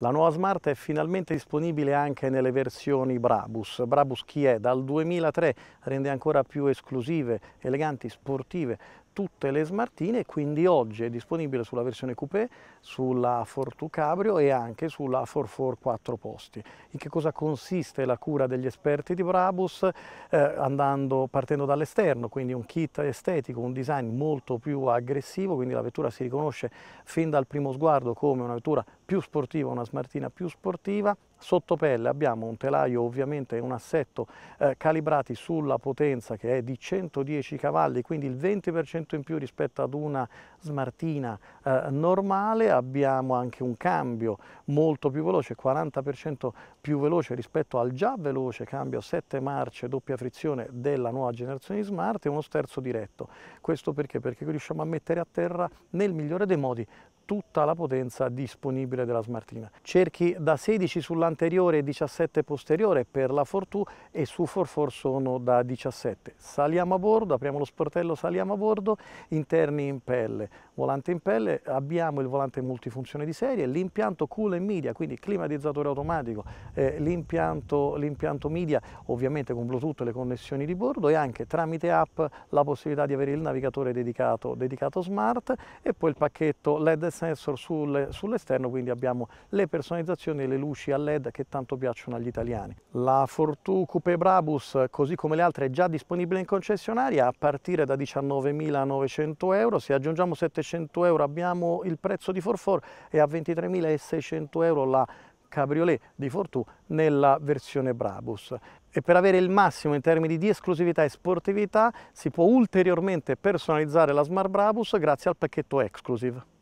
La nuova Smart è finalmente disponibile anche nelle versioni Brabus. Brabus chi è? Dal 2003 rende ancora più esclusive, eleganti, sportive tutte le smartine e quindi oggi è disponibile sulla versione coupé, sulla Fortu Cabrio e anche sulla 4 4 4 posti. In che cosa consiste la cura degli esperti di Brabus? Eh, andando, partendo dall'esterno, quindi un kit estetico, un design molto più aggressivo, quindi la vettura si riconosce fin dal primo sguardo come una vettura più sportiva, una smartina più sportiva, sottopelle abbiamo un telaio ovviamente e un assetto eh, calibrati sulla potenza che è di 110 cavalli, quindi il 20% in più rispetto ad una smartina eh, normale, abbiamo anche un cambio molto più veloce, 40% più veloce rispetto al già veloce cambio a 7 marce doppia frizione della nuova generazione di Smart e uno sterzo diretto. Questo perché? Perché riusciamo a mettere a terra nel migliore dei modi tutta la potenza disponibile della smartina. Cerchi da 16 sull'anteriore e 17 posteriore per la Fortu e su Forfor sono da 17. Saliamo a bordo, apriamo lo sportello, saliamo a bordo, interni in pelle, volante in pelle, abbiamo il volante multifunzione di serie, l'impianto cool e media, quindi climatizzatore automatico, eh, l'impianto media ovviamente con Bluetooth e le connessioni di bordo e anche tramite app la possibilità di avere il navigatore dedicato, dedicato smart e poi il pacchetto LED sensor sul, sull'esterno, quindi abbiamo le personalizzazioni e le luci a LED che tanto piacciono agli italiani. La Fortwo Coupe Brabus, così come le altre, è già disponibile in concessionaria a partire da 19.900 euro. Se aggiungiamo 700 euro abbiamo il prezzo di Forfor e a 23.600 euro la Cabriolet di Fortù nella versione Brabus. E per avere il massimo in termini di esclusività e sportività si può ulteriormente personalizzare la Smart Brabus grazie al pacchetto Exclusive.